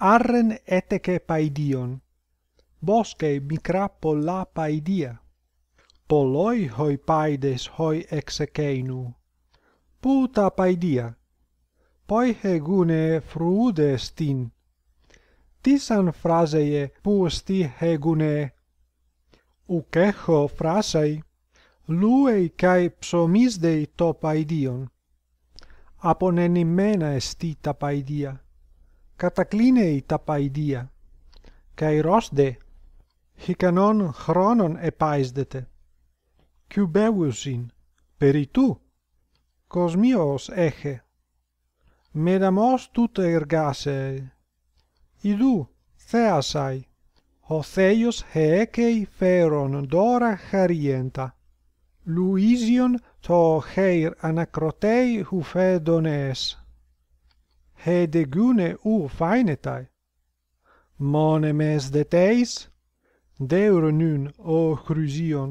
Arren etece paidion, bosque micra la paidia. Poloi hoi paides hoi exekeinu. Puta paidia? Poi hegune fruude stin? Tisan frazei pu sti hegune? Ucecho frasei, Luei cae psomisdei to paidion. Apon enimena esti ta paidia κατακλίνει τα παιδεία. Και ρος δε, χικανόν χρόνον επαίσδεται. Κι ουμπέβους είν, περί του, κοσμίος έχε. Με δαμός τούτε εργάσε, ειδού θέασαί. Ο θέος χέκει φέρον δώρα χαριέντα. Λουίζιον το ανακροτέι he de gune u fainetai mone mes de teis deur nun o cruzion